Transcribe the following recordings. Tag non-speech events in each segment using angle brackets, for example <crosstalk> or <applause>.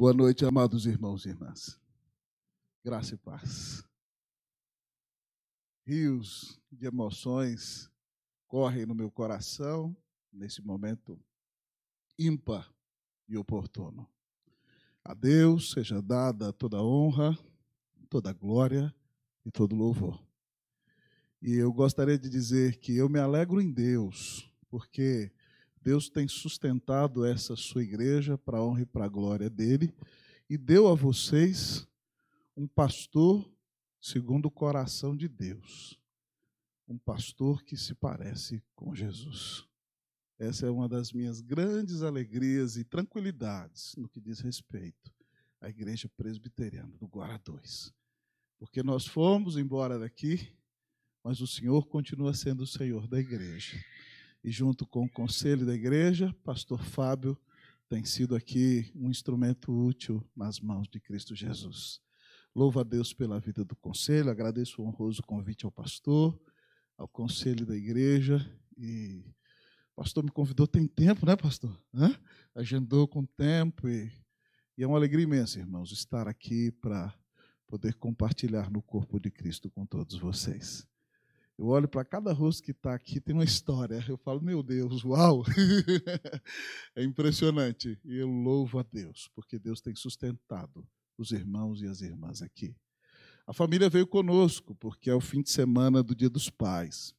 Boa noite, amados irmãos e irmãs. Graça e paz. Rios de emoções correm no meu coração nesse momento ímpar e oportuno. A Deus seja dada toda honra, toda glória e todo louvor. E eu gostaria de dizer que eu me alegro em Deus, porque Deus tem sustentado essa sua igreja para a honra e para a glória dele e deu a vocês um pastor segundo o coração de Deus. Um pastor que se parece com Jesus. Essa é uma das minhas grandes alegrias e tranquilidades no que diz respeito à Igreja Presbiteriana do Guará 2. Porque nós fomos embora daqui, mas o Senhor continua sendo o Senhor da igreja e junto com o conselho da igreja, pastor Fábio tem sido aqui um instrumento útil nas mãos de Cristo Jesus. Louvo a Deus pela vida do conselho, agradeço o honroso convite ao pastor, ao conselho da igreja e o pastor me convidou tem tempo, né, pastor? Hã? Agendou com tempo e, e é uma alegria imensa, irmãos, estar aqui para poder compartilhar no corpo de Cristo com todos vocês. Eu olho para cada rosto que está aqui, tem uma história. Eu falo, meu Deus, uau! <laughs> é impressionante. E eu louvo a Deus, porque Deus tem sustentado os irmãos e as irmãs aqui. A família veio conosco, porque é o fim de semana do Dia dos Pais.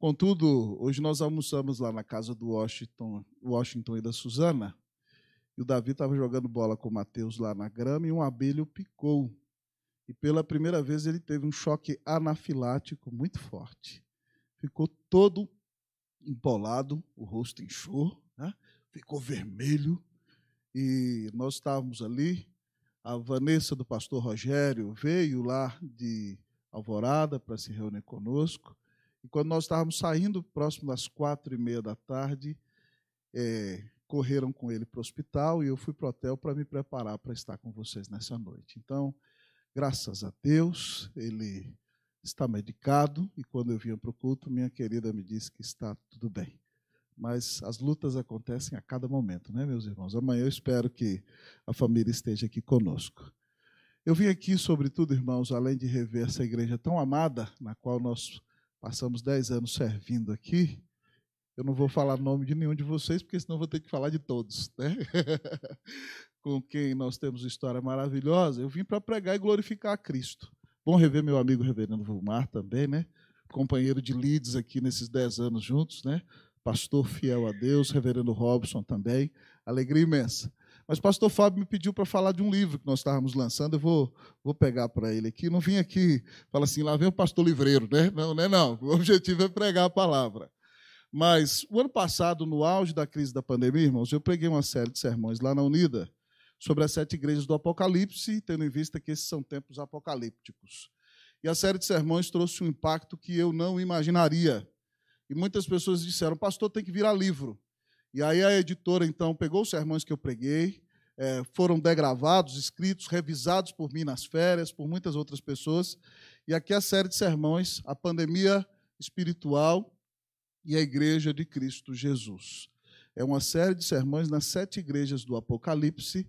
Contudo, hoje nós almoçamos lá na casa do Washington, Washington e da Suzana. E o Davi estava jogando bola com o Matheus lá na grama e um abelho picou e pela primeira vez ele teve um choque anafilático muito forte. Ficou todo empolado, o rosto inchou, né? ficou vermelho, e nós estávamos ali. A Vanessa do pastor Rogério veio lá de Alvorada para se reunir conosco. E quando nós estávamos saindo, próximo das quatro e meia da tarde, é, correram com ele para o hospital e eu fui para o hotel para me preparar para estar com vocês nessa noite. Então, Graças a Deus, ele está medicado e quando eu vinha para o culto, minha querida me disse que está tudo bem. Mas as lutas acontecem a cada momento, né, meus irmãos? Amanhã eu espero que a família esteja aqui conosco. Eu vim aqui, sobretudo, irmãos, além de rever essa igreja tão amada, na qual nós passamos dez anos servindo aqui. Eu não vou falar nome de nenhum de vocês, porque senão vou ter que falar de todos, né? <laughs> com quem nós temos história maravilhosa, eu vim para pregar e glorificar a Cristo. Bom rever meu amigo Reverendo Vilmar também, né? Companheiro de Leeds aqui nesses dez anos juntos, né? Pastor fiel a Deus, Reverendo Robson também. Alegria imensa. Mas o pastor Fábio me pediu para falar de um livro que nós estávamos lançando, eu vou, vou pegar para ele aqui. Não vim aqui, fala assim, lá vem o pastor livreiro, né? Não, né? é não. O objetivo é pregar a palavra. Mas o ano passado, no auge da crise da pandemia, irmãos, eu preguei uma série de sermões lá na Unida sobre as sete igrejas do Apocalipse, tendo em vista que esses são tempos apocalípticos. E a série de sermões trouxe um impacto que eu não imaginaria. E muitas pessoas disseram: Pastor, tem que virar livro. E aí a editora, então, pegou os sermões que eu preguei, é, foram degravados, escritos, revisados por mim nas férias, por muitas outras pessoas. E aqui a série de sermões, a pandemia espiritual e a igreja de Cristo Jesus. É uma série de sermões nas sete igrejas do Apocalipse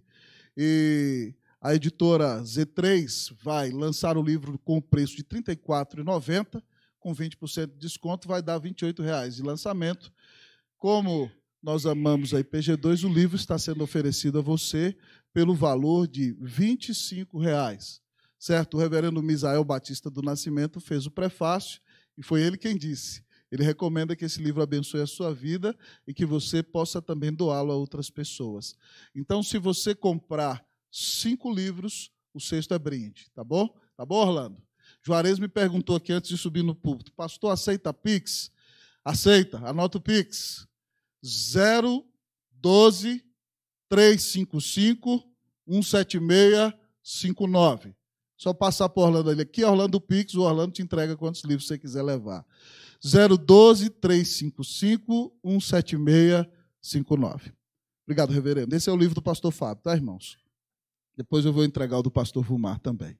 e a editora Z3 vai lançar o livro com o preço de R$ 34,90, com 20% de desconto, vai dar R$ 28,00 de lançamento. Como nós amamos a IPG2, o livro está sendo oferecido a você pelo valor de R$ 25,00. Certo? O reverendo Misael Batista do Nascimento fez o prefácio e foi ele quem disse: ele recomenda que esse livro abençoe a sua vida e que você possa também doá-lo a outras pessoas. Então, se você comprar cinco livros, o sexto é brinde, tá bom? Tá bom, Orlando? Juarez me perguntou aqui antes de subir no púlpito: Pastor, aceita Pix? Aceita, anota o Pix. 012 355 17659. Só passar por Orlando ali. Aqui, Orlando Pix, o Orlando te entrega quantos livros você quiser levar. 012 355 17659. Obrigado, reverendo. Esse é o livro do pastor Fábio, tá, irmãos? Depois eu vou entregar o do pastor Vumar também.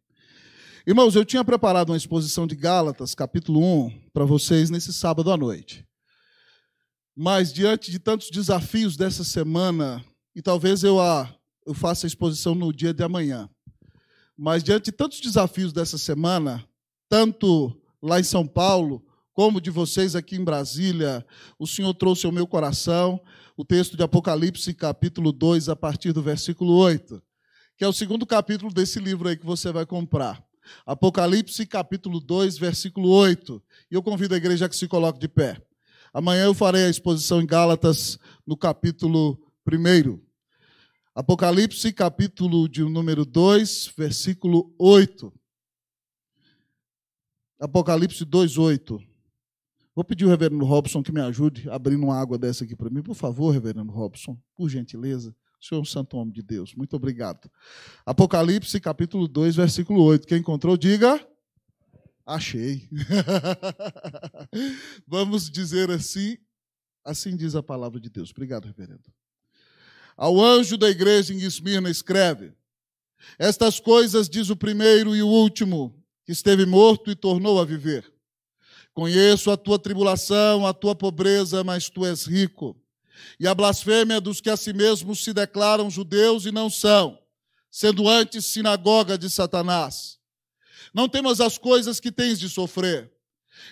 Irmãos, eu tinha preparado uma exposição de Gálatas, capítulo 1, para vocês nesse sábado à noite. Mas diante de tantos desafios dessa semana, e talvez eu a eu faça a exposição no dia de amanhã. Mas diante de tantos desafios dessa semana, tanto lá em São Paulo como de vocês aqui em Brasília, o Senhor trouxe ao meu coração o texto de Apocalipse, capítulo 2, a partir do versículo 8, que é o segundo capítulo desse livro aí que você vai comprar. Apocalipse, capítulo 2, versículo 8. E eu convido a igreja a que se coloque de pé. Amanhã eu farei a exposição em Gálatas, no capítulo 1. Apocalipse, capítulo de número 2, versículo 8. Apocalipse 2, 8. Vou pedir o reverendo Robson que me ajude abrindo uma água dessa aqui para mim. Por favor, reverendo Robson, por gentileza. O senhor é um santo homem de Deus. Muito obrigado. Apocalipse, capítulo 2, versículo 8. Quem encontrou, diga. Achei. <laughs> Vamos dizer assim. Assim diz a palavra de Deus. Obrigado, reverendo. Ao anjo da igreja em Esmirna escreve: Estas coisas diz o primeiro e o último, que esteve morto e tornou a viver. Conheço a tua tribulação, a tua pobreza, mas tu és rico. E a blasfêmia dos que a si mesmos se declaram judeus e não são, sendo antes sinagoga de Satanás. Não temas as coisas que tens de sofrer.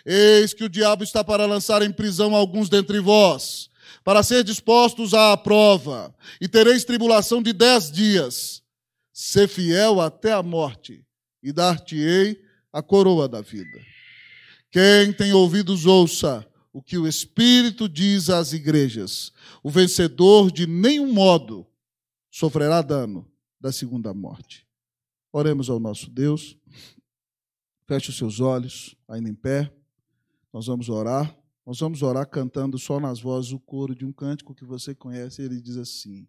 Eis que o diabo está para lançar em prisão alguns dentre vós, para ser dispostos à prova, e tereis tribulação de dez dias. Ser fiel até a morte, e dar-te-ei a coroa da vida. Quem tem ouvidos, ouça o que o Espírito diz às igrejas. O vencedor de nenhum modo sofrerá dano da segunda morte. Oremos ao nosso Deus. Feche os seus olhos, ainda em pé. Nós vamos orar. Nós vamos orar cantando só nas vozes o coro de um cântico que você conhece. Ele diz assim: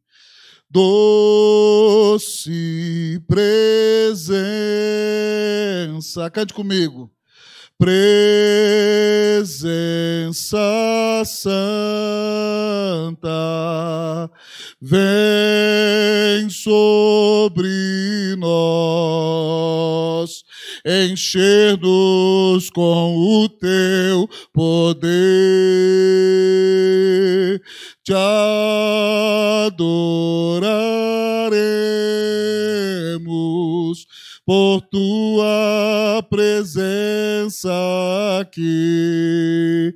Doce presença. Cante comigo presença santa vem sobre nós, encher-nos com o teu poder, te adorar. por tua presença aqui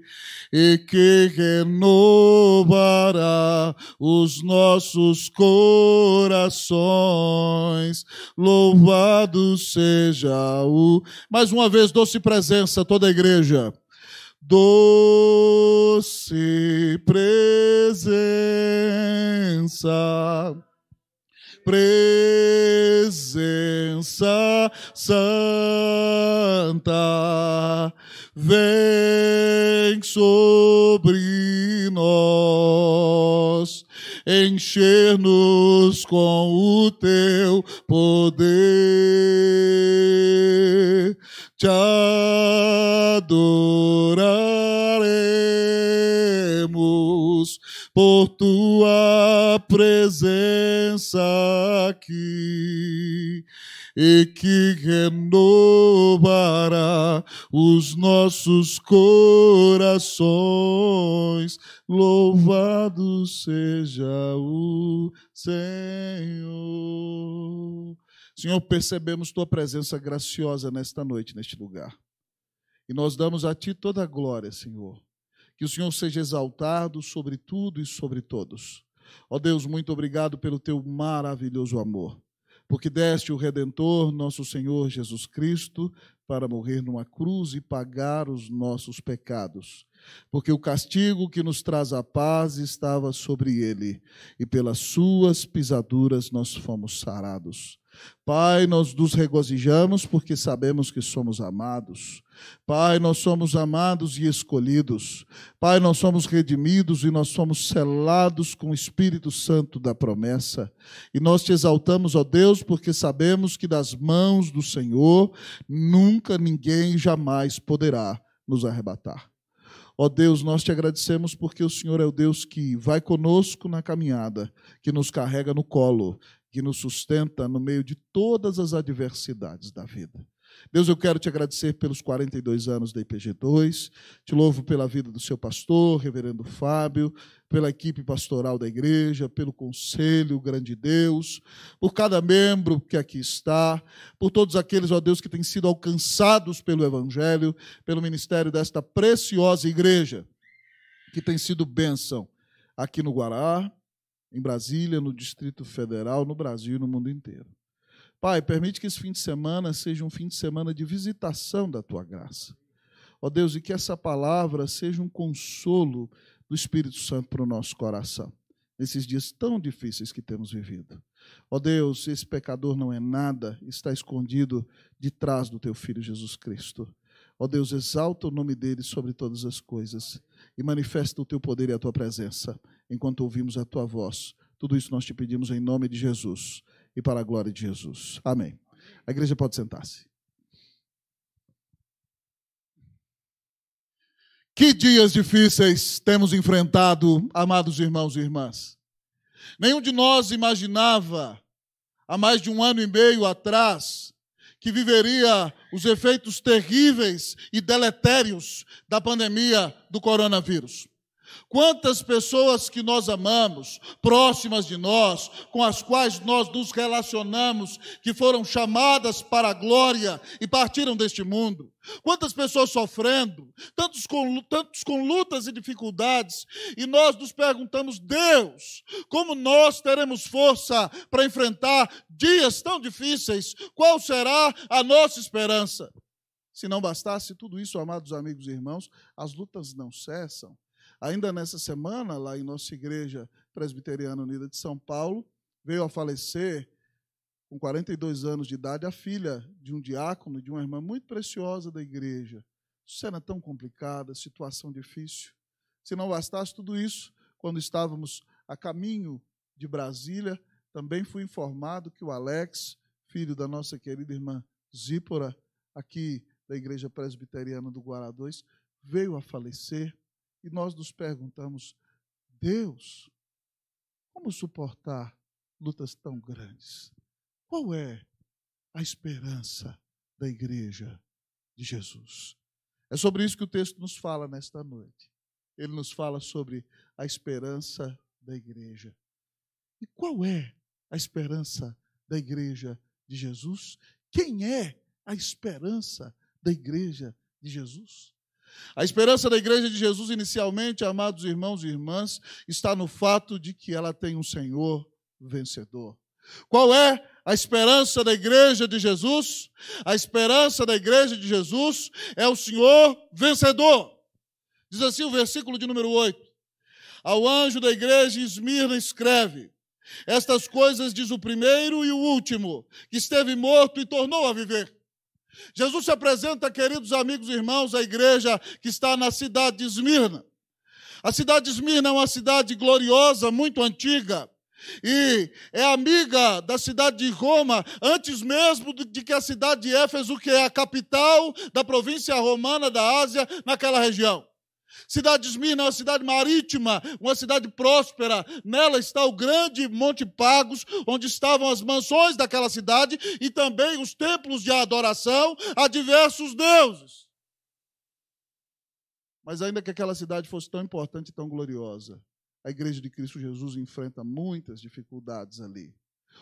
e que renovará os nossos corações. Louvado seja o. Mais uma vez, doce presença, toda a igreja. Doce presença presença santa vem sobre nós, encher-nos com o teu poder. Te adorarei por tua presença aqui e que renovará os nossos corações. Louvado seja o Senhor. Senhor, percebemos tua presença graciosa nesta noite, neste lugar. E nós damos a ti toda a glória, Senhor. Que o Senhor seja exaltado sobre tudo e sobre todos. Ó Deus, muito obrigado pelo teu maravilhoso amor, porque deste o Redentor, nosso Senhor Jesus Cristo, para morrer numa cruz e pagar os nossos pecados. Porque o castigo que nos traz a paz estava sobre ele, e pelas suas pisaduras nós fomos sarados. Pai, nós nos regozijamos porque sabemos que somos amados. Pai, nós somos amados e escolhidos. Pai, nós somos redimidos e nós somos selados com o Espírito Santo da promessa. E nós te exaltamos, ó Deus, porque sabemos que das mãos do Senhor nunca ninguém jamais poderá nos arrebatar. Ó oh Deus, nós te agradecemos porque o Senhor é o Deus que vai conosco na caminhada, que nos carrega no colo que nos sustenta no meio de todas as adversidades da vida. Deus, eu quero te agradecer pelos 42 anos da IPG2, te louvo pela vida do seu pastor, reverendo Fábio, pela equipe pastoral da igreja, pelo conselho, grande Deus, por cada membro que aqui está, por todos aqueles, ó Deus, que têm sido alcançados pelo Evangelho, pelo ministério desta preciosa igreja, que tem sido bênção aqui no Guará, em Brasília, no Distrito Federal, no Brasil e no mundo inteiro. Pai, permite que esse fim de semana seja um fim de semana de visitação da tua graça. Ó Deus, e que essa palavra seja um consolo do Espírito Santo para o nosso coração, nesses dias tão difíceis que temos vivido. Ó Deus, esse pecador não é nada, está escondido de trás do teu filho Jesus Cristo. Ó Deus, exalta o nome dele sobre todas as coisas e manifesta o teu poder e a tua presença enquanto ouvimos a tua voz. Tudo isso nós te pedimos em nome de Jesus e para a glória de Jesus. Amém. A igreja pode sentar-se. Que dias difíceis temos enfrentado, amados irmãos e irmãs. Nenhum de nós imaginava, há mais de um ano e meio atrás, que viveria os efeitos terríveis e deletérios da pandemia do coronavírus. Quantas pessoas que nós amamos, próximas de nós, com as quais nós nos relacionamos, que foram chamadas para a glória e partiram deste mundo. Quantas pessoas sofrendo, tantos com, tantos com lutas e dificuldades, e nós nos perguntamos, Deus, como nós teremos força para enfrentar dias tão difíceis? Qual será a nossa esperança? Se não bastasse tudo isso, amados amigos e irmãos, as lutas não cessam Ainda nessa semana, lá em nossa igreja presbiteriana unida de São Paulo, veio a falecer, com 42 anos de idade, a filha de um diácono, de uma irmã muito preciosa da igreja. Cena tão complicada, situação difícil. Se não bastasse tudo isso, quando estávamos a caminho de Brasília, também fui informado que o Alex, filho da nossa querida irmã Zípora, aqui da Igreja Presbiteriana do Guará 2, veio a falecer e nós nos perguntamos: Deus, como suportar lutas tão grandes? Qual é a esperança da igreja de Jesus? É sobre isso que o texto nos fala nesta noite. Ele nos fala sobre a esperança da igreja. E qual é a esperança da igreja de Jesus? Quem é a esperança da igreja de Jesus? A esperança da Igreja de Jesus, inicialmente, amados irmãos e irmãs, está no fato de que ela tem um Senhor vencedor. Qual é a esperança da igreja de Jesus? A esperança da igreja de Jesus é o Senhor vencedor. Diz assim o versículo de número 8. Ao anjo da igreja Esmirna escreve: Estas coisas diz o primeiro e o último, que esteve morto e tornou a viver. Jesus se apresenta, queridos amigos e irmãos, à igreja que está na cidade de Esmirna. A cidade de Esmirna é uma cidade gloriosa, muito antiga, e é amiga da cidade de Roma, antes mesmo de que a cidade de Éfeso, que é a capital da província romana da Ásia, naquela região. Cidade de Esmirna é uma cidade marítima, uma cidade próspera. Nela está o grande Monte Pagos, onde estavam as mansões daquela cidade e também os templos de adoração a diversos deuses. Mas ainda que aquela cidade fosse tão importante e tão gloriosa, a igreja de Cristo Jesus enfrenta muitas dificuldades ali.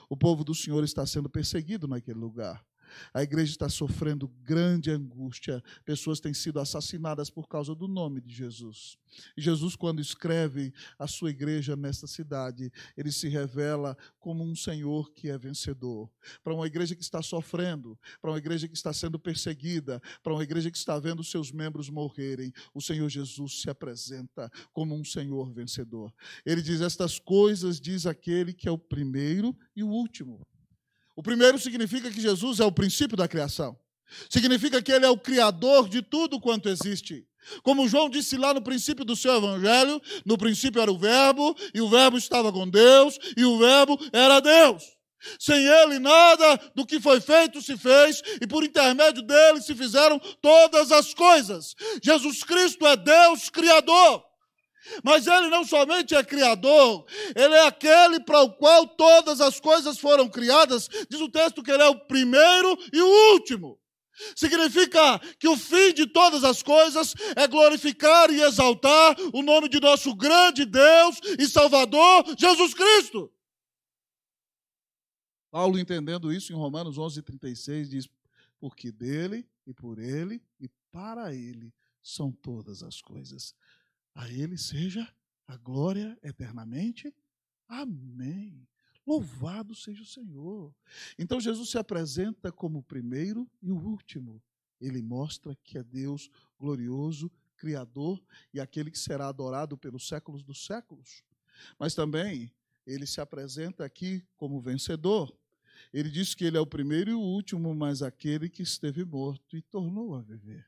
O povo do Senhor está sendo perseguido naquele lugar. A igreja está sofrendo grande angústia. Pessoas têm sido assassinadas por causa do nome de Jesus. E Jesus, quando escreve a sua igreja nesta cidade, ele se revela como um Senhor que é vencedor. Para uma igreja que está sofrendo, para uma igreja que está sendo perseguida, para uma igreja que está vendo seus membros morrerem, o Senhor Jesus se apresenta como um Senhor vencedor. Ele diz: Estas coisas diz aquele que é o primeiro e o último o primeiro significa que Jesus é o princípio da criação. Significa que ele é o criador de tudo quanto existe. Como João disse lá no princípio do seu evangelho, no princípio era o Verbo, e o Verbo estava com Deus, e o Verbo era Deus. Sem ele, nada do que foi feito se fez, e por intermédio dele se fizeram todas as coisas. Jesus Cristo é Deus Criador. Mas ele não somente é criador, ele é aquele para o qual todas as coisas foram criadas. Diz o texto que ele é o primeiro e o último. Significa que o fim de todas as coisas é glorificar e exaltar o nome de nosso grande Deus e Salvador, Jesus Cristo. Paulo, entendendo isso em Romanos 11,36, diz: Porque dele e por ele e para ele são todas as coisas a Ele seja a glória eternamente. Amém. Louvado seja o Senhor. Então Jesus se apresenta como o primeiro e o último. Ele mostra que é Deus glorioso, Criador e aquele que será adorado pelos séculos dos séculos. Mas também ele se apresenta aqui como vencedor. Ele diz que ele é o primeiro e o último, mas aquele que esteve morto e tornou a viver.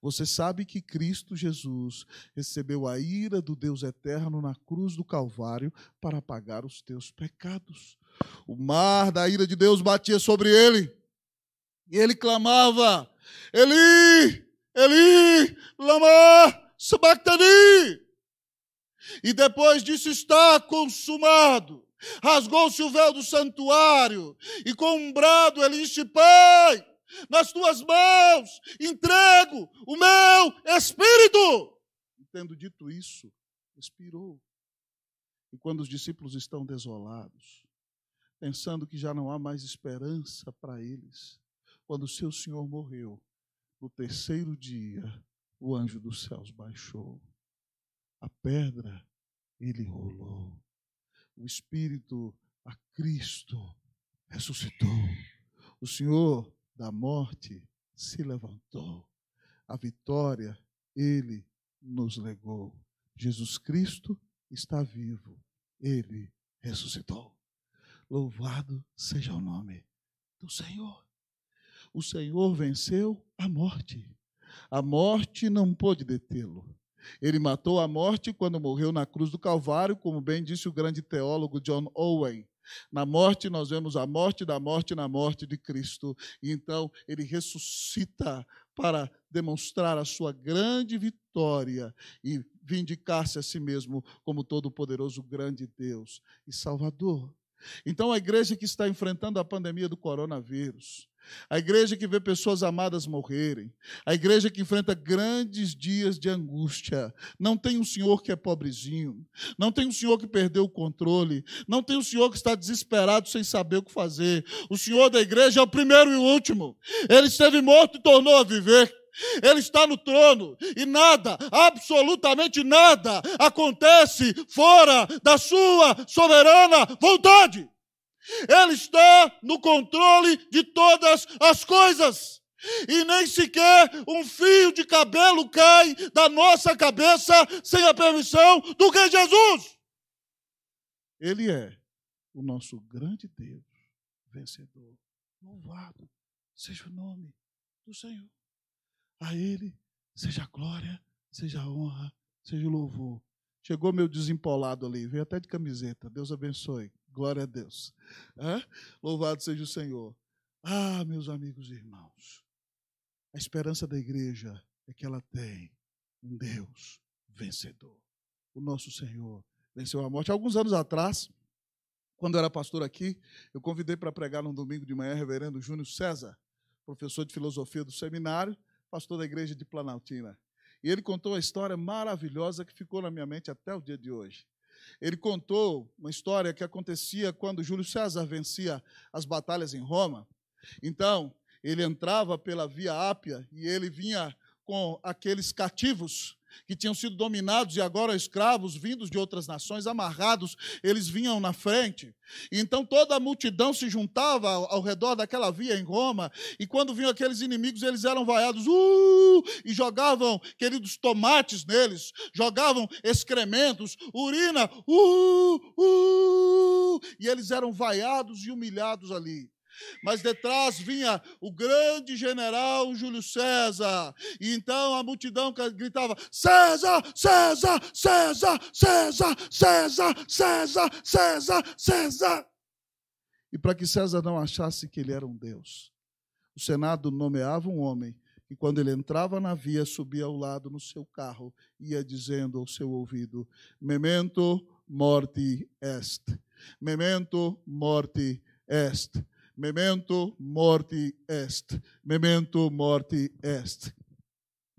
Você sabe que Cristo Jesus recebeu a ira do Deus eterno na cruz do Calvário para pagar os teus pecados. O mar da ira de Deus batia sobre ele e ele clamava: Eli, Eli, lama sabachthani. E depois disse: Está consumado. Rasgou-se o véu do santuário e com um brado ele disse: Pai, nas tuas mãos entrego o meu espírito. E tendo dito isso, expirou. E quando os discípulos estão desolados, pensando que já não há mais esperança para eles, quando o seu Senhor morreu, no terceiro dia, o anjo dos céus baixou. A pedra ele rolou. O Espírito a Cristo ressuscitou. O Senhor da morte se levantou. A vitória ele nos legou. Jesus Cristo está vivo. Ele ressuscitou. Louvado seja o nome do Senhor. O Senhor venceu a morte. A morte não pôde detê-lo. Ele matou a morte quando morreu na cruz do Calvário, como bem disse o grande teólogo John Owen. Na morte, nós vemos a morte da morte na morte de Cristo. E então, ele ressuscita para demonstrar a sua grande vitória e vindicar-se a si mesmo como todo-poderoso, grande Deus e Salvador. Então, a igreja que está enfrentando a pandemia do coronavírus, a igreja que vê pessoas amadas morrerem, a igreja que enfrenta grandes dias de angústia. Não tem um senhor que é pobrezinho, não tem um senhor que perdeu o controle, não tem um senhor que está desesperado sem saber o que fazer. O senhor da igreja é o primeiro e o último. Ele esteve morto e tornou a viver. Ele está no trono e nada, absolutamente nada, acontece fora da sua soberana vontade. Ele está no controle de todas as coisas. E nem sequer um fio de cabelo cai da nossa cabeça sem a permissão do que Jesus. Ele é o nosso grande Deus, vencedor. Louvado seja o nome do Senhor. A Ele seja glória, seja honra, seja louvor. Chegou meu desempolado ali, veio até de camiseta. Deus abençoe. Glória a Deus. É? Louvado seja o Senhor. Ah, meus amigos e irmãos, a esperança da igreja é que ela tem um Deus vencedor. O nosso Senhor venceu a morte. Alguns anos atrás, quando eu era pastor aqui, eu convidei para pregar num domingo de manhã o reverendo Júnior César, professor de filosofia do seminário, pastor da igreja de Planaltina. E ele contou uma história maravilhosa que ficou na minha mente até o dia de hoje. Ele contou uma história que acontecia quando Júlio César vencia as batalhas em Roma. Então, ele entrava pela Via Ápia e ele vinha com aqueles cativos que tinham sido dominados e agora escravos, vindos de outras nações, amarrados, eles vinham na frente. Então toda a multidão se juntava ao, ao redor daquela via em Roma, e quando vinham aqueles inimigos, eles eram vaiados, uh, e jogavam, queridos, tomates neles, jogavam excrementos, urina, uh, uh, e eles eram vaiados e humilhados ali mas detrás vinha o grande general Júlio César. E então a multidão gritava: César, César, César, César, César, César, César, César. E para que César não achasse que ele era um Deus, o Senado nomeava um homem e quando ele entrava na via, subia ao lado no seu carro, ia dizendo ao seu ouvido: Memento morte est. Memento morte est. Memento morti est. Memento morti est.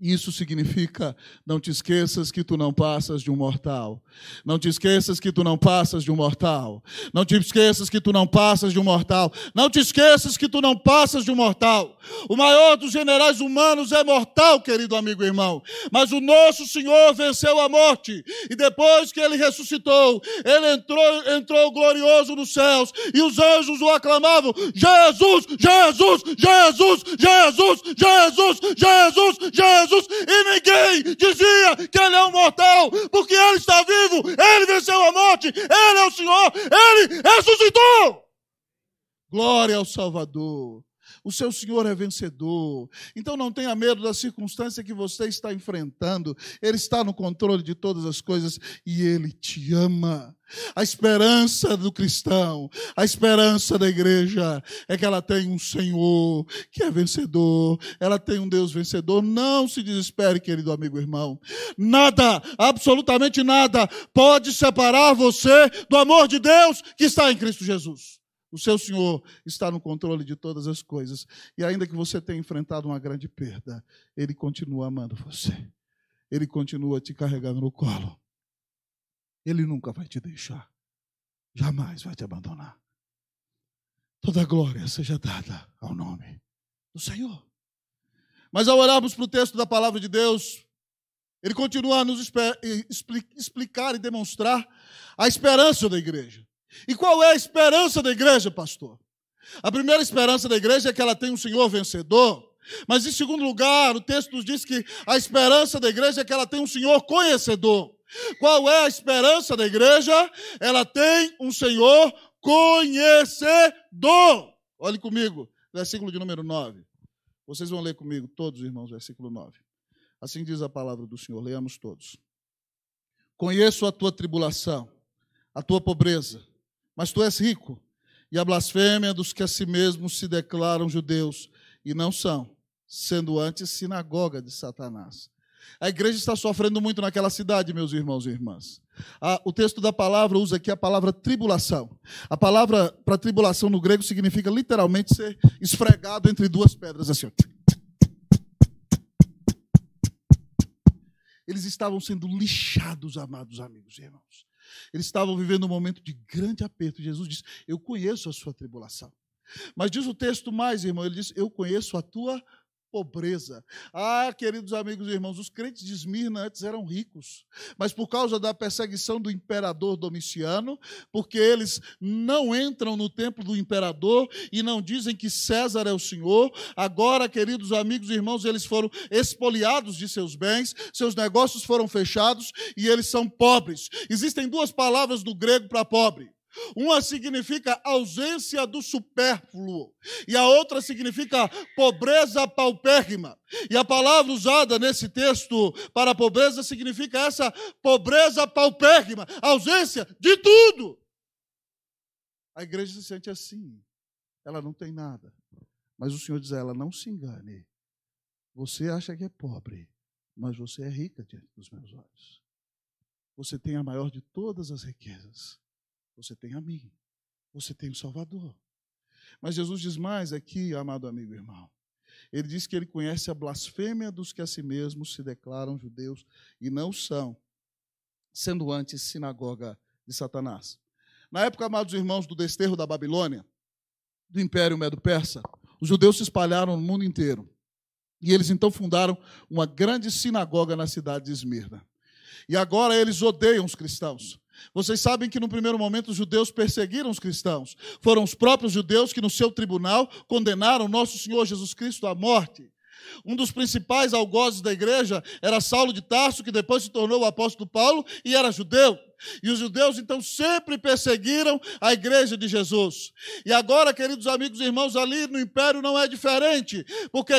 Isso significa: não te esqueças que tu não passas de um mortal. Não te esqueças que tu não passas de um mortal. Não te esqueças que tu não passas de um mortal. Não te esqueças que tu não passas de um mortal. O maior dos generais humanos é mortal, querido amigo e irmão. Mas o nosso Senhor venceu a morte. E depois que ele ressuscitou, ele entrou, entrou glorioso nos céus. E os anjos o aclamavam: Jesus, Jesus, Jesus, Jesus, Jesus, Jesus, Jesus. Jesus. Jesus e ninguém dizia que ele é um mortal, porque ele está vivo, ele venceu a morte, ele é o Senhor, ele ressuscitou. Glória ao Salvador. O seu Senhor é vencedor. Então não tenha medo da circunstância que você está enfrentando. Ele está no controle de todas as coisas e ele te ama. A esperança do cristão, a esperança da igreja é que ela tem um Senhor que é vencedor, ela tem um Deus vencedor. Não se desespere, querido amigo irmão. Nada, absolutamente nada, pode separar você do amor de Deus que está em Cristo Jesus. O seu Senhor está no controle de todas as coisas. E ainda que você tenha enfrentado uma grande perda, Ele continua amando você. Ele continua te carregando no colo. Ele nunca vai te deixar, jamais vai te abandonar. Toda glória seja dada ao nome do Senhor. Mas ao olharmos para o texto da palavra de Deus, ele continua a nos explicar e demonstrar a esperança da igreja. E qual é a esperança da igreja, pastor? A primeira esperança da igreja é que ela tem um Senhor vencedor. Mas, em segundo lugar, o texto nos diz que a esperança da igreja é que ela tem um Senhor conhecedor. Qual é a esperança da igreja? Ela tem um Senhor conhecedor. Olhe comigo, versículo de número 9. Vocês vão ler comigo, todos irmãos, versículo 9. Assim diz a palavra do Senhor, leamos todos. Conheço a tua tribulação, a tua pobreza, mas tu és rico, e a blasfêmia dos que a si mesmos se declaram judeus e não são, sendo antes sinagoga de Satanás. A igreja está sofrendo muito naquela cidade, meus irmãos e irmãs. o texto da palavra usa aqui a palavra tribulação. A palavra para tribulação no grego significa literalmente ser esfregado entre duas pedras, assim. Eles estavam sendo lixados, amados amigos e irmãos. Eles estavam vivendo um momento de grande aperto. Jesus disse: Eu conheço a sua tribulação. Mas diz o texto mais, irmão, ele diz: Eu conheço a tua tribulação pobreza. Ah, queridos amigos e irmãos, os crentes de Esmirna antes eram ricos, mas por causa da perseguição do imperador Domiciano, porque eles não entram no templo do imperador e não dizem que César é o Senhor, agora, queridos amigos e irmãos, eles foram expoliados de seus bens, seus negócios foram fechados e eles são pobres. Existem duas palavras do grego para pobre. Uma significa ausência do supérfluo, e a outra significa pobreza paupérrima. E a palavra usada nesse texto para pobreza significa essa pobreza paupérrima, ausência de tudo. A igreja se sente assim, ela não tem nada. Mas o Senhor diz a ela: não se engane. Você acha que é pobre, mas você é rica diante dos meus olhos. Você tem a maior de todas as riquezas você tem a mim. Você tem o Salvador. Mas Jesus diz mais aqui, amado amigo e irmão. Ele diz que ele conhece a blasfêmia dos que a si mesmos se declaram judeus e não são, sendo antes sinagoga de Satanás. Na época, amados irmãos, do desterro da Babilônia, do Império Medo-Persa, os judeus se espalharam no mundo inteiro. E eles então fundaram uma grande sinagoga na cidade de Esmirna. E agora eles odeiam os cristãos. Vocês sabem que, no primeiro momento, os judeus perseguiram os cristãos. Foram os próprios judeus que, no seu tribunal, condenaram nosso Senhor Jesus Cristo à morte. Um dos principais algozes da igreja era Saulo de Tarso, que depois se tornou o apóstolo Paulo e era judeu. E os judeus então sempre perseguiram a igreja de Jesus. E agora, queridos amigos e irmãos, ali no império não é diferente, porque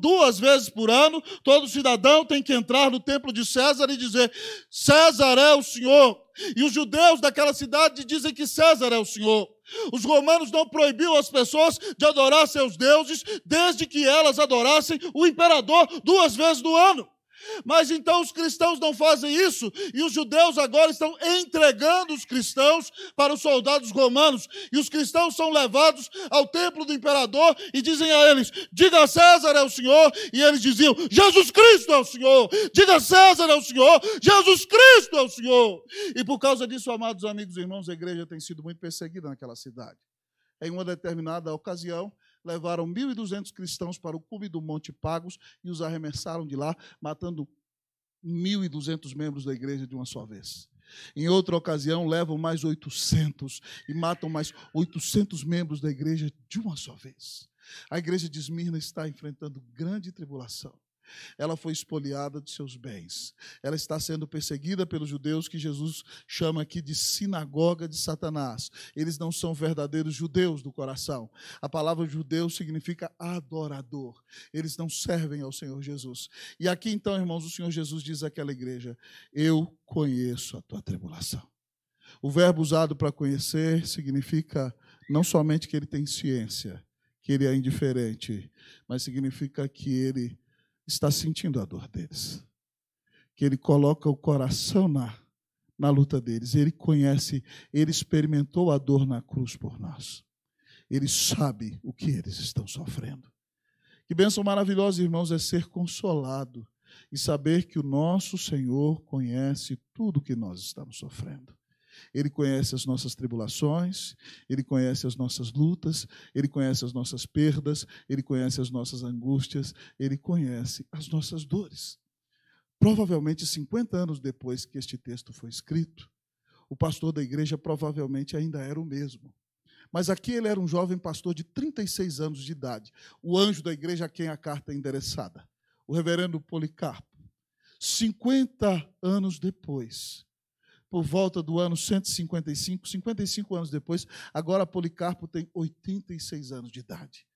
duas vezes por ano todo cidadão tem que entrar no templo de César e dizer: César é o Senhor. E os judeus daquela cidade dizem que César é o Senhor. Os romanos não proibiam as pessoas de adorar seus deuses, desde que elas adorassem o imperador duas vezes no ano. Mas então os cristãos não fazem isso, e os judeus agora estão entregando os cristãos para os soldados romanos, e os cristãos são levados ao templo do imperador e dizem a eles: diga César é o Senhor, e eles diziam: Jesus Cristo é o Senhor, diga César é o Senhor, Jesus Cristo é o Senhor. E por causa disso, amados amigos e irmãos, a igreja tem sido muito perseguida naquela cidade. Em uma determinada ocasião, levaram 1.200 cristãos para o cume do Monte Pagos e os arremessaram de lá, matando 1.200 membros da igreja de uma só vez. Em outra ocasião, levam mais 800 e matam mais 800 membros da igreja de uma só vez. A igreja de Esmirna está enfrentando grande tribulação. Ela foi expoliada de seus bens. Ela está sendo perseguida pelos judeus, que Jesus chama aqui de sinagoga de Satanás. Eles não são verdadeiros judeus do coração. A palavra judeu significa adorador. Eles não servem ao Senhor Jesus. E aqui então, irmãos, o Senhor Jesus diz àquela igreja: Eu conheço a tua tribulação. O verbo usado para conhecer significa não somente que ele tem ciência, que ele é indiferente, mas significa que ele está sentindo a dor deles. Que ele coloca o coração na, na luta deles. Ele conhece, ele experimentou a dor na cruz por nós. Ele sabe o que eles estão sofrendo. Que bênção maravilhosa, irmãos, é ser consolado e saber que o nosso Senhor conhece tudo o que nós estamos sofrendo. Ele conhece as nossas tribulações, ele conhece as nossas lutas, ele conhece as nossas perdas, ele conhece as nossas angústias, ele conhece as nossas dores. Provavelmente 50 anos depois que este texto foi escrito, o pastor da igreja provavelmente ainda era o mesmo. Mas aqui ele era um jovem pastor de 36 anos de idade, o anjo da igreja a quem a carta é endereçada, o reverendo Policarpo. 50 anos depois, por volta do ano 155, 55 anos depois. Agora Policarpo tem 86 anos de idade.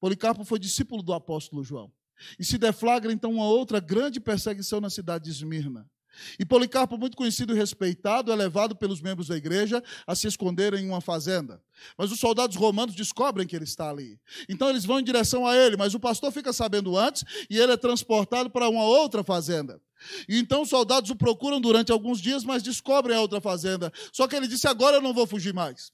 Policarpo foi discípulo do apóstolo João. E se deflagra então uma outra grande perseguição na cidade de Esmirna. E Policarpo, muito conhecido e respeitado, é levado pelos membros da igreja a se esconder em uma fazenda. Mas os soldados romanos descobrem que ele está ali. Então eles vão em direção a ele, mas o pastor fica sabendo antes e ele é transportado para uma outra fazenda. E então os soldados o procuram durante alguns dias, mas descobrem a outra fazenda. Só que ele disse: Agora eu não vou fugir mais.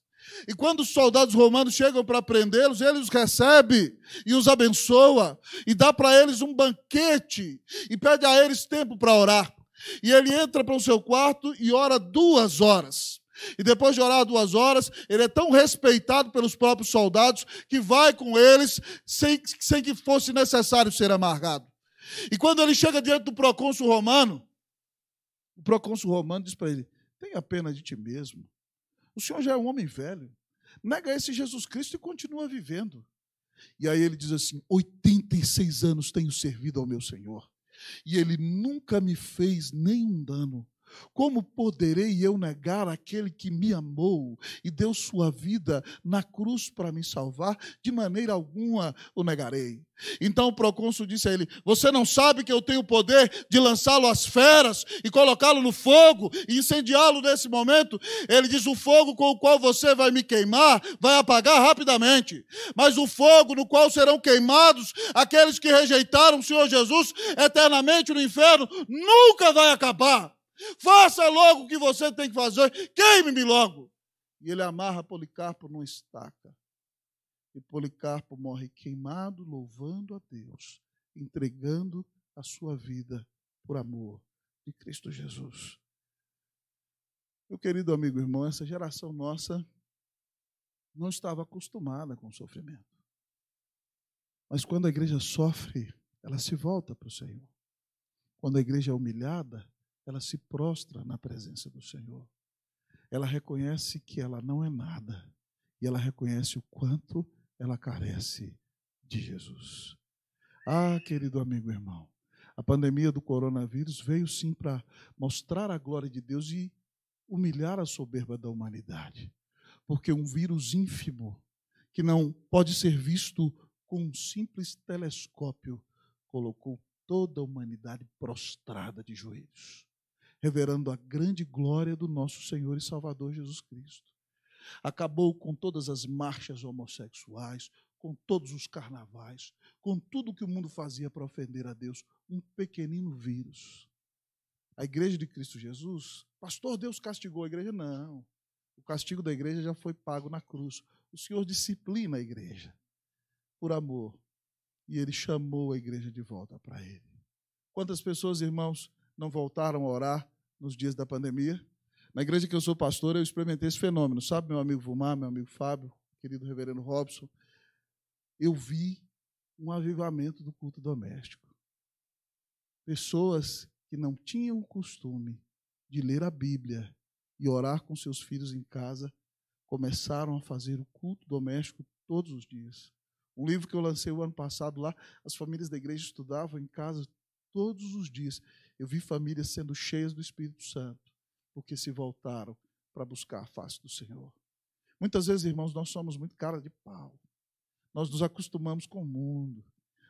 E quando os soldados romanos chegam para prendê-los, ele os recebe e os abençoa, e dá para eles um banquete, e pede a eles tempo para orar. E ele entra para o seu quarto e ora duas horas. E depois de orar duas horas, ele é tão respeitado pelos próprios soldados que vai com eles sem, sem que fosse necessário ser amargado. E quando ele chega diante do procônsul romano, o procônsul romano diz para ele: Tenha pena de ti mesmo. O senhor já é um homem velho. Nega esse Jesus Cristo e continua vivendo. E aí ele diz assim: 86 anos tenho servido ao meu Senhor e ele nunca me fez nenhum dano. Como poderei eu negar aquele que me amou e deu sua vida na cruz para me salvar? De maneira alguma o negarei. Então o procônsul disse a ele: Você não sabe que eu tenho o poder de lançá-lo às feras e colocá-lo no fogo e incendiá-lo nesse momento? Ele diz: O fogo com o qual você vai me queimar vai apagar rapidamente, mas o fogo no qual serão queimados aqueles que rejeitaram o Senhor Jesus eternamente no inferno nunca vai acabar. Faça logo o que você tem que fazer, queime-me logo. E ele amarra Policarpo numa estaca. E Policarpo morre queimado, louvando a Deus, entregando a sua vida por amor de Cristo Jesus. Meu querido amigo irmão, essa geração nossa não estava acostumada com o sofrimento. Mas quando a igreja sofre, ela se volta para o Senhor. Quando a igreja é humilhada, ela se prostra na presença do Senhor. Ela reconhece que ela não é nada e ela reconhece o quanto ela carece de Jesus. Ah, querido amigo e irmão, a pandemia do coronavírus veio sim para mostrar a glória de Deus e humilhar a soberba da humanidade. Porque um vírus ínfimo, que não pode ser visto com um simples telescópio, colocou toda a humanidade prostrada de joelhos revelando a grande glória do nosso Senhor e Salvador Jesus Cristo. Acabou com todas as marchas homossexuais, com todos os carnavais, com tudo que o mundo fazia para ofender a Deus, um pequenino vírus. A igreja de Cristo Jesus, pastor, Deus castigou a igreja? Não. O castigo da igreja já foi pago na cruz. O Senhor disciplina a igreja por amor. E ele chamou a igreja de volta para ele. Quantas pessoas, irmãos, não voltaram a orar nos dias da pandemia. Na igreja que eu sou pastor, eu experimentei esse fenômeno. Sabe, meu amigo Vumar, meu amigo Fábio, querido reverendo Robson, eu vi um avivamento do culto doméstico. Pessoas que não tinham o costume de ler a Bíblia e orar com seus filhos em casa começaram a fazer o culto doméstico todos os dias. Um livro que eu lancei o ano passado lá, as famílias da igreja estudavam em casa todos os dias. Eu vi famílias sendo cheias do Espírito Santo, porque se voltaram para buscar a face do Senhor. Muitas vezes, irmãos, nós somos muito cara de pau. Nós nos acostumamos com o mundo.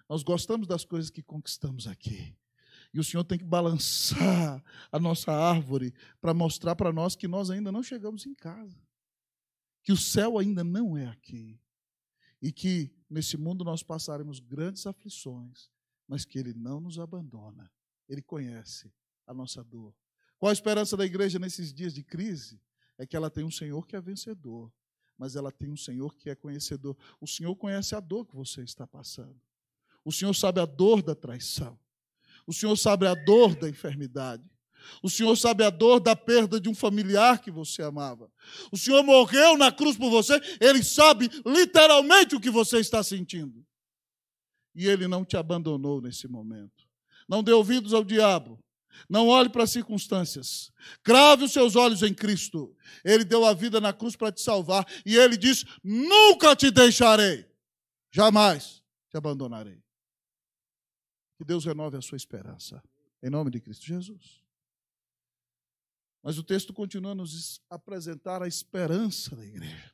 Nós gostamos das coisas que conquistamos aqui. E o Senhor tem que balançar a nossa árvore para mostrar para nós que nós ainda não chegamos em casa. Que o céu ainda não é aqui. E que nesse mundo nós passaremos grandes aflições, mas que Ele não nos abandona ele conhece a nossa dor. Qual a esperança da igreja nesses dias de crise? É que ela tem um Senhor que é vencedor, mas ela tem um Senhor que é conhecedor. O Senhor conhece a dor que você está passando. O Senhor sabe a dor da traição. O Senhor sabe a dor da enfermidade. O Senhor sabe a dor da perda de um familiar que você amava. O Senhor morreu na cruz por você, ele sabe literalmente o que você está sentindo. E ele não te abandonou nesse momento. Não dê ouvidos ao diabo. Não olhe para as circunstâncias. Crave os seus olhos em Cristo. Ele deu a vida na cruz para te salvar. E ele diz: Nunca te deixarei. Jamais te abandonarei. Que Deus renove a sua esperança. Em nome de Cristo Jesus. Mas o texto continua a nos apresentar a esperança da igreja.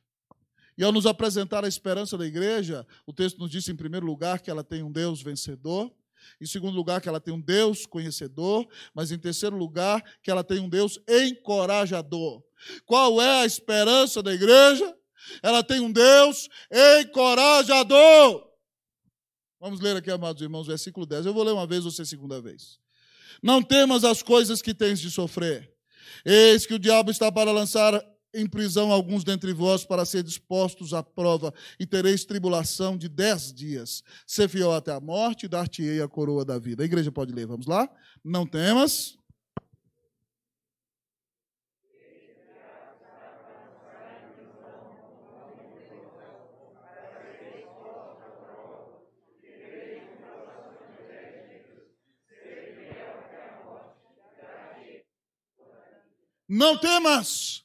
E ao nos apresentar a esperança da igreja, o texto nos diz, em primeiro lugar, que ela tem um Deus vencedor, em segundo lugar, que ela tem um Deus conhecedor, mas em terceiro lugar, que ela tem um Deus encorajador. Qual é a esperança da igreja? Ela tem um Deus encorajador. Vamos ler aqui, amados irmãos, versículo 10. Eu vou ler uma vez, você segunda vez. Não temas as coisas que tens de sofrer. Eis que o diabo está para lançar em prisão alguns dentre vós para ser dispostos à prova, e tereis tribulação de dez dias. Ser fiel até a morte, dar-te-ei a coroa da vida. A igreja pode ler, vamos lá? Não temas. Não temas.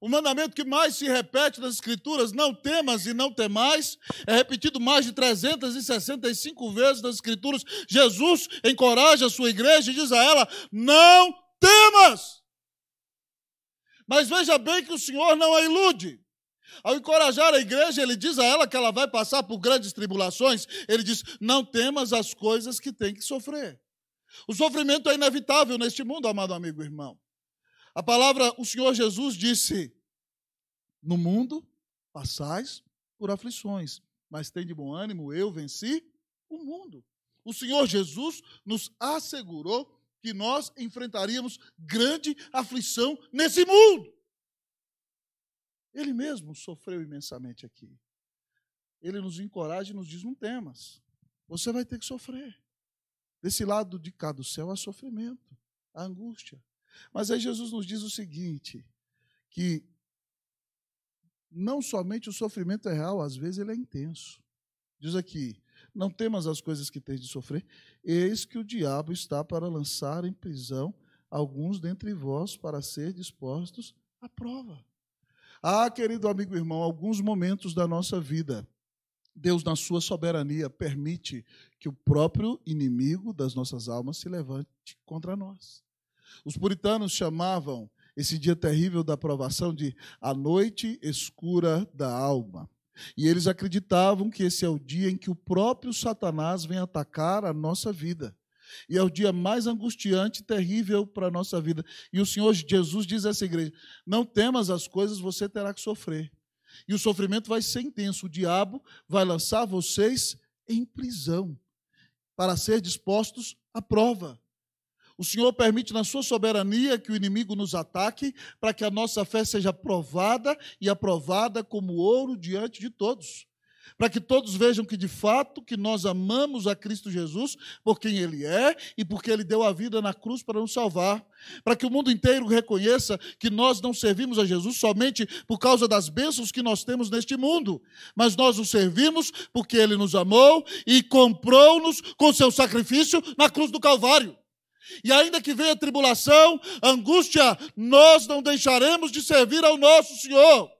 O mandamento que mais se repete nas Escrituras, não temas e não temais, é repetido mais de 365 vezes nas Escrituras. Jesus encoraja a sua igreja e diz a ela: não temas. Mas veja bem que o Senhor não a ilude. Ao encorajar a igreja, ele diz a ela que ela vai passar por grandes tribulações. Ele diz: não temas as coisas que tem que sofrer. O sofrimento é inevitável neste mundo, amado amigo e irmão. A palavra, o Senhor Jesus disse: No mundo passais por aflições, mas tem de bom ânimo, eu venci o mundo. O Senhor Jesus nos assegurou que nós enfrentaríamos grande aflição nesse mundo. Ele mesmo sofreu imensamente aqui. Ele nos encoraja e nos diz: não temas, você vai ter que sofrer. Desse lado de cá do céu há sofrimento, há angústia, mas aí Jesus nos diz o seguinte: que não somente o sofrimento é real, às vezes ele é intenso. Diz aqui: não temas as coisas que tens de sofrer, eis que o diabo está para lançar em prisão alguns dentre vós para ser dispostos à prova. Ah, querido amigo e irmão, alguns momentos da nossa vida, Deus, na sua soberania, permite que o próprio inimigo das nossas almas se levante contra nós. Os puritanos chamavam esse dia terrível da provação de a noite escura da alma. E eles acreditavam que esse é o dia em que o próprio Satanás vem atacar a nossa vida. E é o dia mais angustiante e terrível para a nossa vida. E o Senhor Jesus diz a essa igreja: não temas as coisas, você terá que sofrer. E o sofrimento vai ser intenso. O diabo vai lançar vocês em prisão para ser dispostos à prova. O Senhor permite na sua soberania que o inimigo nos ataque para que a nossa fé seja provada e aprovada como ouro diante de todos. Para que todos vejam que de fato que nós amamos a Cristo Jesus por quem ele é e porque ele deu a vida na cruz para nos salvar. Para que o mundo inteiro reconheça que nós não servimos a Jesus somente por causa das bênçãos que nós temos neste mundo, mas nós o servimos porque ele nos amou e comprou-nos com seu sacrifício na cruz do Calvário. E ainda que venha tribulação, angústia, nós não deixaremos de servir ao nosso Senhor.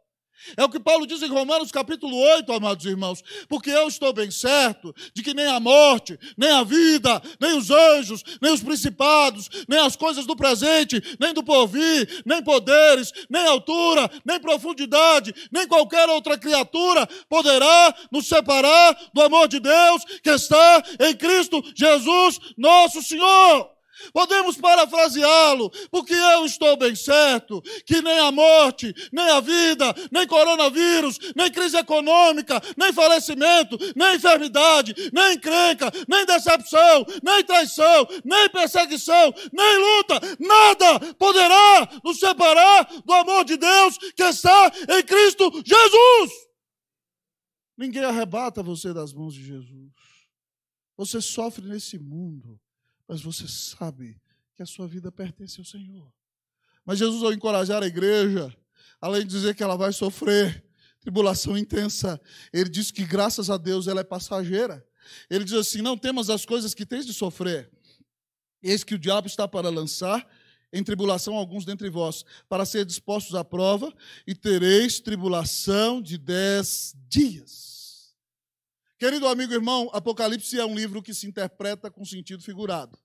É o que Paulo diz em Romanos capítulo 8, amados irmãos, porque eu estou bem certo de que nem a morte, nem a vida, nem os anjos, nem os principados, nem as coisas do presente, nem do porvir, nem poderes, nem altura, nem profundidade, nem qualquer outra criatura poderá nos separar do amor de Deus que está em Cristo Jesus, nosso Senhor. Podemos parafraseá-lo, porque eu estou bem certo que nem a morte, nem a vida, nem coronavírus, nem crise econômica, nem falecimento, nem enfermidade, nem encrenca, nem decepção, nem traição, nem perseguição, nem luta, nada poderá nos separar do amor de Deus que está em Cristo Jesus. Ninguém arrebata você das mãos de Jesus. Você sofre nesse mundo mas você sabe que a sua vida pertence ao Senhor. Mas Jesus, ao encorajar a igreja, além de dizer que ela vai sofrer tribulação intensa, ele diz que graças a Deus ela é passageira. Ele diz assim: Não temas as coisas que tens de sofrer, eis que o diabo está para lançar em tribulação alguns dentre vós, para ser dispostos à prova, e tereis tribulação de dez dias. Querido amigo irmão, Apocalipse é um livro que se interpreta com sentido figurado.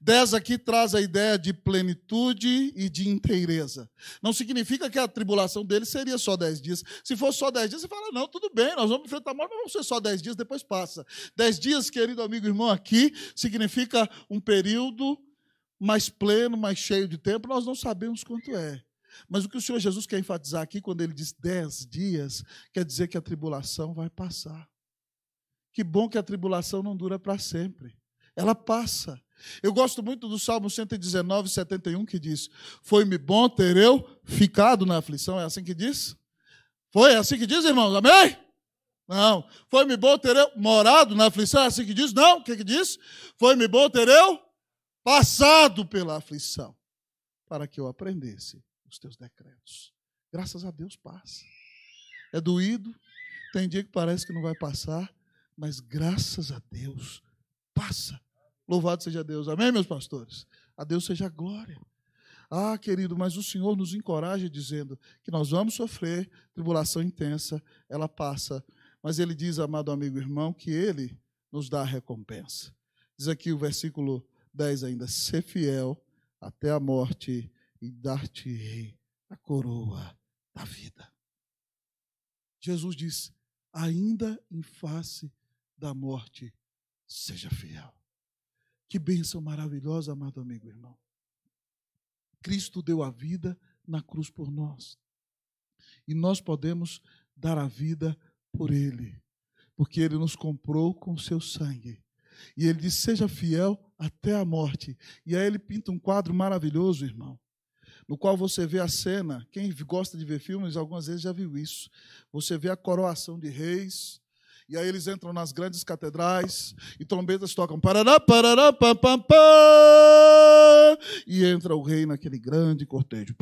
10 aqui traz a ideia de plenitude e de inteireza. Não significa que a tribulação dele seria só 10 dias. Se fosse só 10 dias, você fala: não, tudo bem, nós vamos enfrentar a morte, mas vamos ser só 10 dias, depois passa. 10 dias, querido amigo irmão, aqui significa um período mais pleno, mais cheio de tempo, nós não sabemos quanto é. Mas o que o Senhor Jesus quer enfatizar aqui, quando ele diz 10 dias, quer dizer que a tribulação vai passar. Que bom que a tribulação não dura para sempre. Ela passa. Eu gosto muito do Salmo 119, 71, que diz: Foi-me bom ter eu ficado na aflição. É assim que diz? Foi assim que diz, irmãos? Amém? Não. Foi-me bom ter eu morado na aflição. É assim que diz? Não. O que, que diz? Foi-me bom ter eu passado pela aflição, para que eu aprendesse os teus decretos. Graças a Deus passa. É doído. Tem dia que parece que não vai passar mas graças a Deus passa. Louvado seja Deus. Amém, meus pastores? A Deus seja a glória. Ah, querido, mas o Senhor nos encoraja dizendo que nós vamos sofrer tribulação intensa, ela passa. Mas ele diz, amado amigo e irmão, que ele nos dá a recompensa. Diz aqui o versículo 10 ainda: ser fiel até a morte e dar-te-ei a coroa da vida. Jesus diz: ainda em face da morte, seja fiel. Que bênção maravilhosa, amado amigo e irmão. Cristo deu a vida na cruz por nós. E nós podemos dar a vida por Ele, porque Ele nos comprou com o seu sangue. E Ele diz: seja fiel até a morte. E aí Ele pinta um quadro maravilhoso, irmão, no qual você vê a cena. Quem gosta de ver filmes, algumas vezes já viu isso. Você vê a coroação de reis, e aí eles entram nas grandes catedrais e trombetas tocam parará, parará, pam, pam, pam, e entra o rei naquele grande cortejo.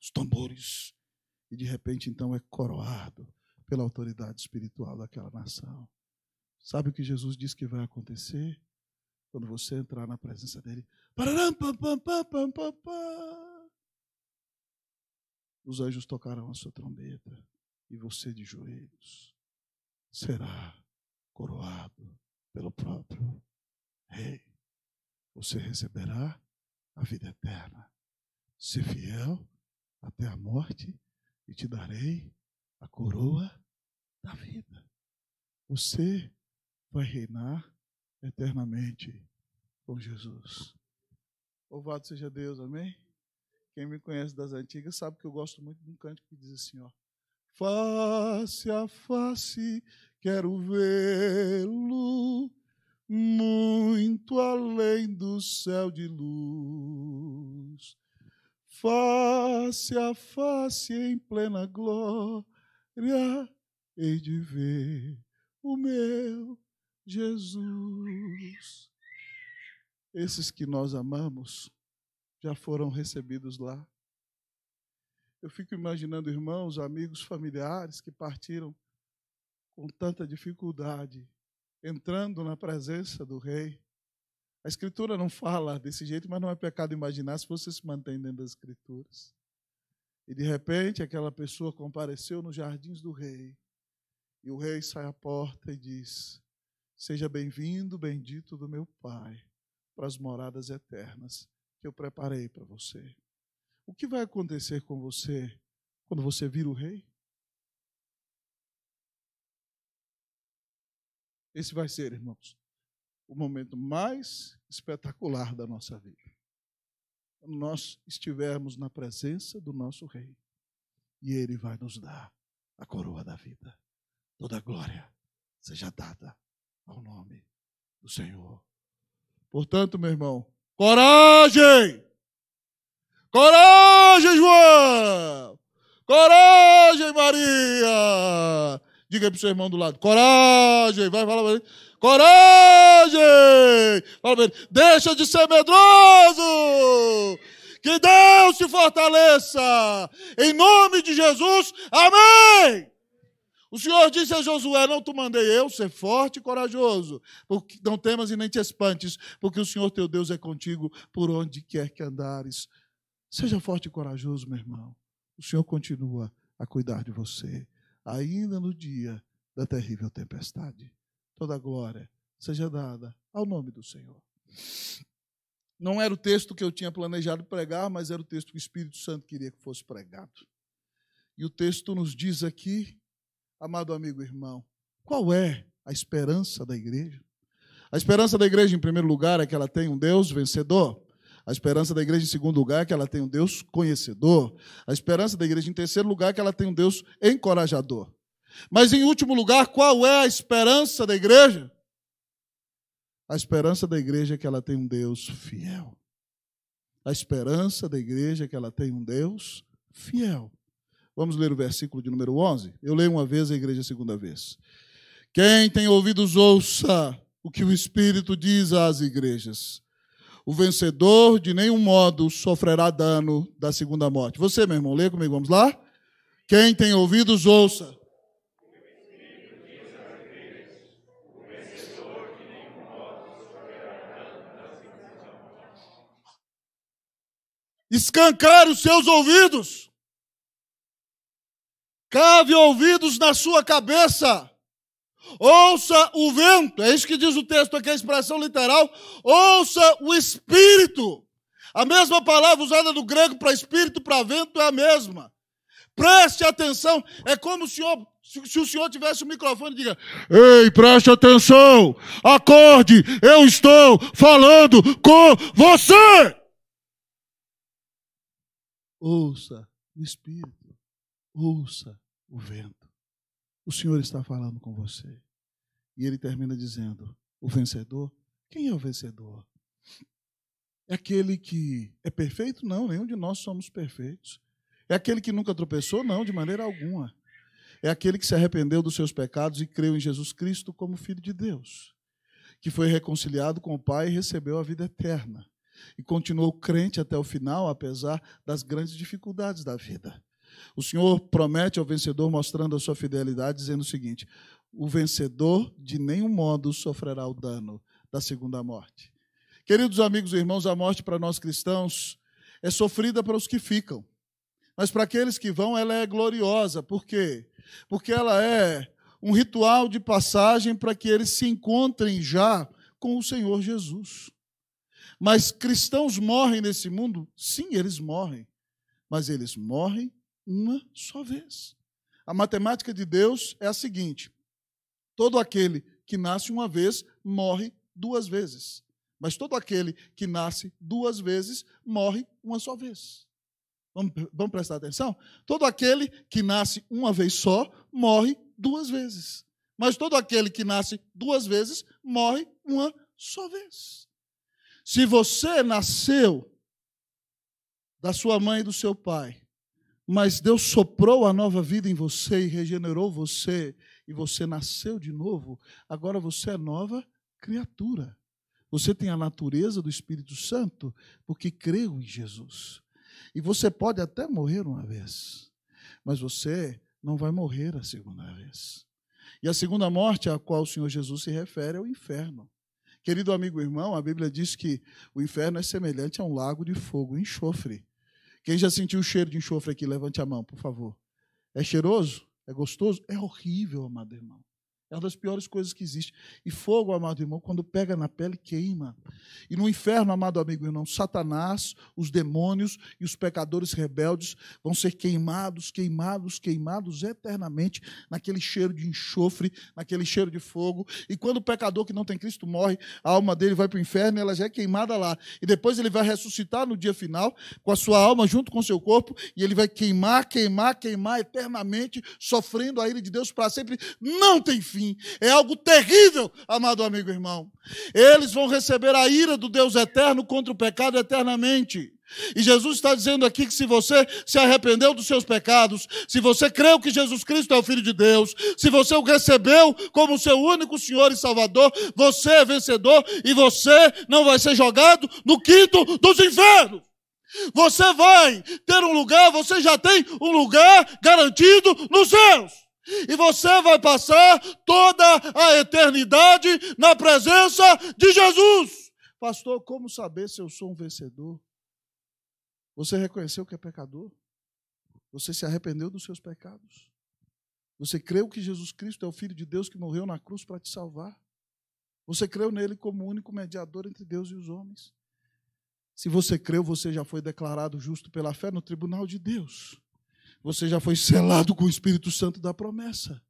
Os tambores. E de repente, então, é coroado pela autoridade espiritual daquela nação. Sabe o que Jesus diz que vai acontecer? Quando você entrar na presença dele. pam, pam, pam, pam, pam, pam. Os anjos tocaram a sua trombeta e você de joelhos será coroado pelo próprio Rei. Você receberá a vida eterna. Se fiel até a morte e te darei a coroa da vida. Você vai reinar eternamente com Jesus. Louvado seja Deus, amém? Quem me conhece das antigas sabe que eu gosto muito de um cântico que diz assim, ó face a face, quero vê-lo muito além do céu de luz. Face a face em plena glória, hei de ver o meu Jesus. Esses que nós amamos já foram recebidos lá. Eu fico imaginando irmãos, amigos, familiares que partiram com tanta dificuldade, entrando na presença do Rei. A Escritura não fala desse jeito, mas não é pecado imaginar se você se mantém dentro das Escrituras. E de repente aquela pessoa compareceu nos jardins do Rei, e o Rei sai à porta e diz: Seja bem-vindo, bendito do meu Pai, para as moradas eternas que eu preparei para você. O que vai acontecer com você quando você vira o rei? Esse vai ser, irmãos, o momento mais espetacular da nossa vida. Quando nós estivermos na presença do nosso rei e ele vai nos dar a coroa da vida. Toda a glória seja dada ao nome do Senhor. Portanto, meu irmão, coragem! Coragem, João! Coragem, Maria! Diga aí pro seu irmão do lado. Coragem! Vai, fala pra ele. Coragem! Fala pra ele. Deixa de ser medroso! Que Deus te fortaleça! Em nome de Jesus, amém! O Senhor disse a Josué: Não te mandei eu ser forte e corajoso, porque não temas e nem te espantes, porque o Senhor teu Deus é contigo por onde quer que andares. Seja forte e corajoso, meu irmão. O Senhor continua a cuidar de você, ainda no dia da terrível tempestade. Toda glória seja dada ao nome do Senhor. Não era o texto que eu tinha planejado pregar, mas era o texto que o Espírito Santo queria que fosse pregado. E o texto nos diz aqui, amado amigo e irmão, qual é a esperança da igreja? A esperança da igreja, em primeiro lugar, é que ela tem um Deus vencedor. A esperança da igreja, em segundo lugar, é que ela tem um Deus conhecedor. A esperança da igreja, em terceiro lugar, é que ela tem um Deus encorajador. Mas, em último lugar, qual é a esperança da igreja? A esperança da igreja é que ela tem um Deus fiel. A esperança da igreja é que ela tem um Deus fiel. Vamos ler o versículo de número 11? Eu leio uma vez, a igreja a segunda vez. Quem tem ouvidos, ouça o que o Espírito diz às igrejas. O vencedor de nenhum modo sofrerá dano da segunda morte. Você, meu irmão, lê comigo, vamos lá? Quem tem ouvidos, ouça. Escancar os seus ouvidos. Cave ouvidos na sua cabeça ouça o vento, é isso que diz o texto aqui, a expressão literal, ouça o espírito. A mesma palavra usada do grego para espírito, para vento, é a mesma. Preste atenção, é como o senhor se, o senhor tivesse o um microfone, diga: Ei, preste atenção, acorde, eu estou falando com você. Ouça o Espírito, ouça o vento. O Senhor está falando com você. E ele termina dizendo: O vencedor? Quem é o vencedor? É aquele que é perfeito? Não, nenhum de nós somos perfeitos. É aquele que nunca tropeçou? Não, de maneira alguma. É aquele que se arrependeu dos seus pecados e creu em Jesus Cristo como Filho de Deus, que foi reconciliado com o Pai e recebeu a vida eterna. E continuou crente até o final, apesar das grandes dificuldades da vida. O Senhor promete ao vencedor, mostrando a sua fidelidade, dizendo o seguinte: o vencedor de nenhum modo sofrerá o dano da segunda morte. Queridos amigos e irmãos, a morte para nós cristãos é sofrida para os que ficam, mas para aqueles que vão ela é gloriosa. Por quê? Porque ela é um ritual de passagem para que eles se encontrem já com o Senhor Jesus. Mas cristãos morrem nesse mundo? Sim, eles morrem. Mas eles morrem uma só vez. A matemática de Deus é a seguinte: todo aquele que nasce uma vez morre duas vezes. Mas todo aquele que nasce duas vezes morre uma só vez. Vamos, vamos prestar atenção? Todo aquele que nasce uma vez só morre duas vezes. Mas todo aquele que nasce duas vezes morre uma só vez. Se você nasceu da sua mãe e do seu pai, mas Deus soprou a nova vida em você e regenerou você, e você nasceu de novo, agora você é nova criatura. Você tem a natureza do Espírito Santo porque creu em Jesus. E você pode até morrer uma vez, mas você não vai morrer a segunda vez. E a segunda morte a qual o Senhor Jesus se refere é o inferno. Querido amigo e irmão, a Bíblia diz que o inferno é semelhante a um lago de fogo, enxofre. Quem já sentiu o cheiro de enxofre aqui, levante a mão, por favor. É cheiroso? É gostoso? É horrível, amado irmão. É uma das piores coisas que existe. E fogo, amado irmão, quando pega na pele, queima. E no inferno, amado amigo irmão, Satanás, os demônios e os pecadores rebeldes vão ser queimados, queimados, queimados eternamente naquele cheiro de enxofre, naquele cheiro de fogo. E quando o pecador que não tem Cristo morre, a alma dele vai para o inferno e ela já é queimada lá. E depois ele vai ressuscitar no dia final, com a sua alma junto com o seu corpo, e ele vai queimar, queimar, queimar eternamente, sofrendo a ira de Deus para sempre. Não tem fim fim. É algo terrível, amado amigo e irmão. Eles vão receber a ira do Deus eterno contra o pecado eternamente. E Jesus está dizendo aqui que se você se arrependeu dos seus pecados, se você creu que Jesus Cristo é o Filho de Deus, se você o recebeu como seu único Senhor e Salvador, você é vencedor e você não vai ser jogado no quinto dos infernos. Você vai ter um lugar, você já tem um lugar garantido nos céus. E você vai passar toda a eternidade na presença de Jesus. Pastor, como saber se eu sou um vencedor? Você reconheceu que é pecador? Você se arrependeu dos seus pecados? Você creu que Jesus Cristo é o Filho de Deus que morreu na cruz para te salvar? Você creu nele como único mediador entre Deus e os homens? Se você creu, você já foi declarado justo pela fé no tribunal de Deus. Você já foi selado com o Espírito Santo da promessa.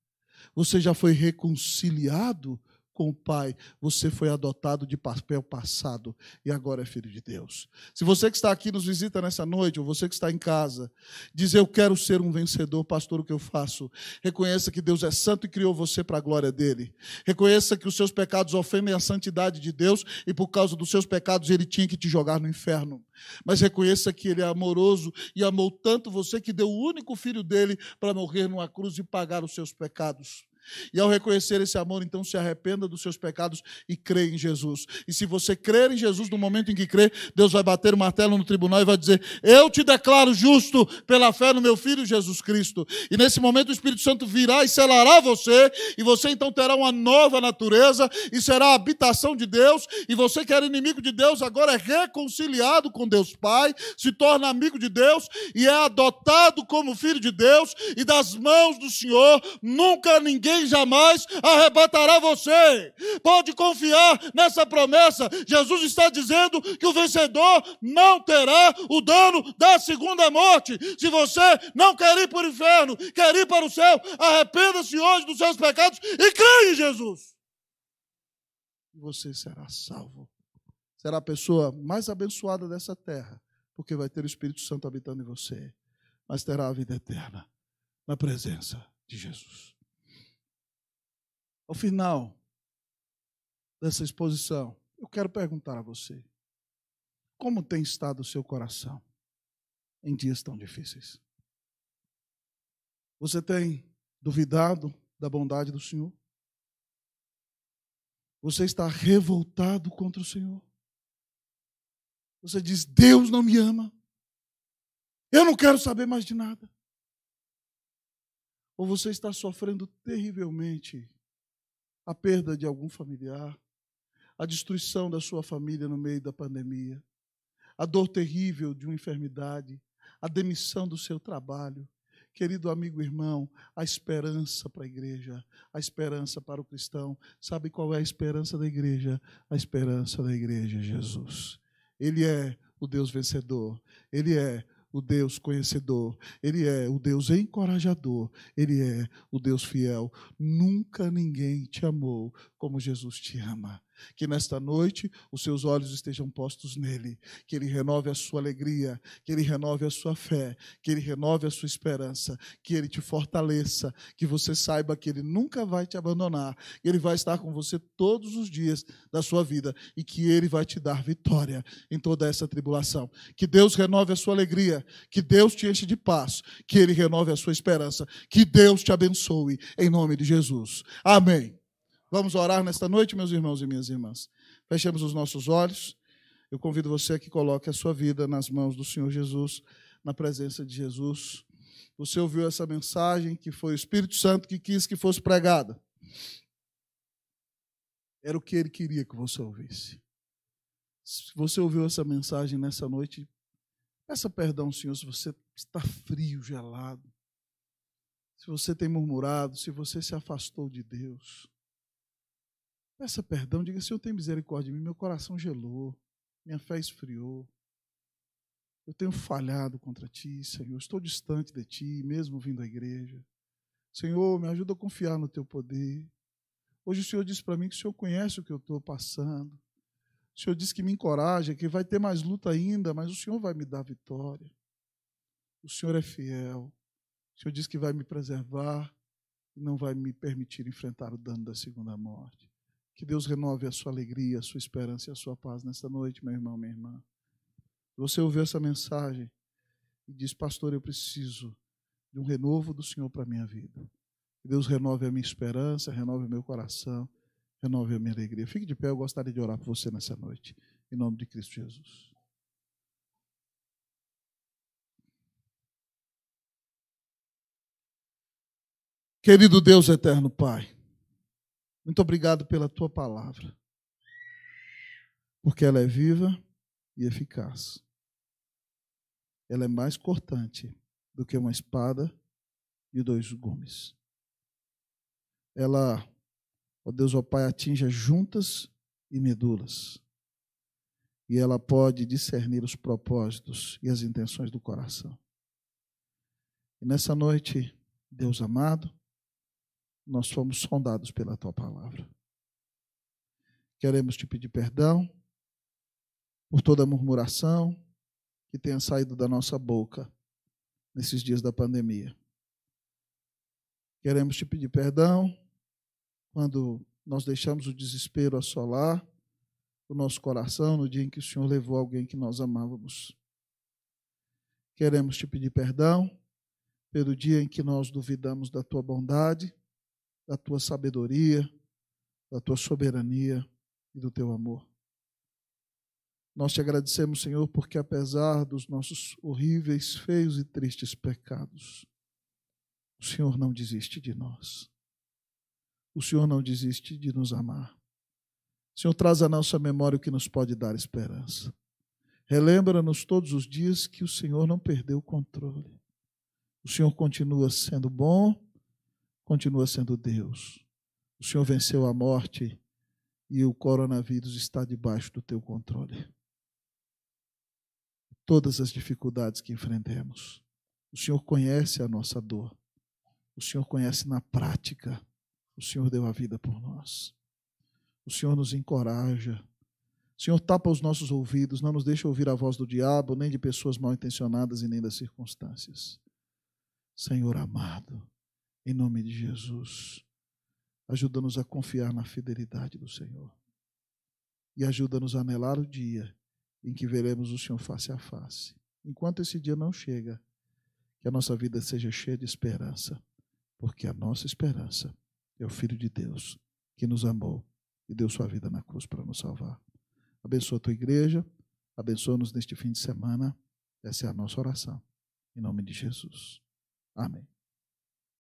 Você já foi reconciliado com o Pai, você foi adotado de papel passado e agora é filho de Deus. Se você que está aqui nos visita nessa noite, ou você que está em casa, diz eu quero ser um vencedor, pastor, o que eu faço? Reconheça que Deus é santo e criou você para a glória dele. Reconheça que os seus pecados ofendem a santidade de Deus e por causa dos seus pecados ele tinha que te jogar no inferno. Mas reconheça que ele é amoroso e amou tanto você que deu o único filho dele para morrer numa cruz e pagar os seus pecados. E ao reconhecer esse amor, então se arrependa dos seus pecados e crê em Jesus. E se você crer em Jesus no momento em que crê, Deus vai bater o martelo no tribunal e vai dizer: Eu te declaro justo pela fé no meu filho Jesus Cristo. E nesse momento o Espírito Santo virá e selará você, e você então terá uma nova natureza e será a habitação de Deus. E você que era inimigo de Deus, agora é reconciliado com Deus Pai, se torna amigo de Deus e é adotado como filho de Deus. E das mãos do Senhor, nunca ninguém ninguém jamais arrebatará você. Pode confiar nessa promessa. Jesus está dizendo que o vencedor não terá o dano da segunda morte. Se você não quer ir para o inferno, quer ir para o céu, arrependa-se hoje dos seus pecados e creia em Jesus. E você será salvo. Será a pessoa mais abençoada dessa terra, porque vai ter o Espírito Santo habitando em você, mas terá a vida eterna na presença de Jesus. Ao final dessa exposição, eu quero perguntar a você: como tem estado o seu coração em dias tão difíceis? Você tem duvidado da bondade do Senhor? Você está revoltado contra o Senhor? Você diz: Deus não me ama. Eu não quero saber mais de nada. Ou você está sofrendo terrivelmente a perda de algum familiar, a destruição da sua família no meio da pandemia, a dor terrível de uma enfermidade, a demissão do seu trabalho. Querido amigo irmão, a esperança para a igreja, a esperança para o cristão. Sabe qual é a esperança da igreja? A esperança da igreja é Jesus. Ele é o Deus vencedor, ele é o Deus conhecedor, Ele é o Deus encorajador, Ele é o Deus fiel. Nunca ninguém te amou como Jesus te ama que nesta noite os seus olhos estejam postos nele, que ele renove a sua alegria, que ele renove a sua fé, que ele renove a sua esperança, que ele te fortaleça, que você saiba que ele nunca vai te abandonar, que ele vai estar com você todos os dias da sua vida e que ele vai te dar vitória em toda essa tribulação. Que Deus renove a sua alegria, que Deus te enche de paz, que ele renove a sua esperança, que Deus te abençoe em nome de Jesus. Amém. Vamos orar nesta noite, meus irmãos e minhas irmãs. Fechamos os nossos olhos. Eu convido você a que coloque a sua vida nas mãos do Senhor Jesus, na presença de Jesus. Você ouviu essa mensagem que foi o Espírito Santo que quis que fosse pregada. Era o que ele queria que você ouvisse. Se você ouviu essa mensagem nessa noite, peça perdão, Senhor, se você está frio, gelado, se você tem murmurado, se você se afastou de Deus. Peça perdão, diga: Senhor, tem misericórdia de mim. Meu coração gelou, minha fé esfriou. Eu tenho falhado contra ti, Senhor. Estou distante de ti, mesmo vindo à igreja. Senhor, me ajuda a confiar no teu poder. Hoje o Senhor disse para mim que o Senhor conhece o que eu estou passando. O Senhor disse que me encoraja, que vai ter mais luta ainda, mas o Senhor vai me dar vitória. O Senhor é fiel. O Senhor disse que vai me preservar e não vai me permitir enfrentar o dano da segunda morte. Que Deus renove a sua alegria, a sua esperança e a sua paz nesta noite, meu irmão, minha irmã. Você ouviu essa mensagem e diz, pastor, eu preciso de um renovo do Senhor para a minha vida. Que Deus renove a minha esperança, renove o meu coração, renove a minha alegria. Fique de pé, eu gostaria de orar por você nessa noite, em nome de Cristo Jesus. Querido Deus eterno Pai, muito obrigado pela tua palavra, porque ela é viva e eficaz. Ela é mais cortante do que uma espada e dois gumes. Ela, ó Deus, ó Pai, atinge juntas e medulas. E ela pode discernir os propósitos e as intenções do coração. E nessa noite, Deus amado, nós fomos sondados pela tua palavra. Queremos te pedir perdão por toda murmuração que tenha saído da nossa boca nesses dias da pandemia. Queremos te pedir perdão quando nós deixamos o desespero assolar o nosso coração no dia em que o Senhor levou alguém que nós amávamos. Queremos te pedir perdão pelo dia em que nós duvidamos da tua bondade da tua sabedoria, da tua soberania e do teu amor. Nós te agradecemos, Senhor, porque apesar dos nossos horríveis, feios e tristes pecados, o Senhor não desiste de nós. O Senhor não desiste de nos amar. O Senhor traz à nossa memória o que nos pode dar esperança. Relembra-nos todos os dias que o Senhor não perdeu o controle. O Senhor continua sendo bom, continua sendo Deus. O Senhor venceu a morte e o coronavírus está debaixo do teu controle. Todas as dificuldades que enfrentemos, o Senhor conhece a nossa dor. O Senhor conhece na prática. O Senhor deu a vida por nós. O Senhor nos encoraja. O Senhor tapa os nossos ouvidos, não nos deixa ouvir a voz do diabo, nem de pessoas mal intencionadas e nem das circunstâncias. Senhor amado, em nome de Jesus, ajuda-nos a confiar na fidelidade do Senhor. E ajuda-nos a anelar o dia em que veremos o Senhor face a face. Enquanto esse dia não chega, que a nossa vida seja cheia de esperança, porque a nossa esperança é o Filho de Deus que nos amou e deu sua vida na cruz para nos salvar. Abençoa a tua igreja, abençoa-nos neste fim de semana. Essa é a nossa oração. Em nome de Jesus. Amém.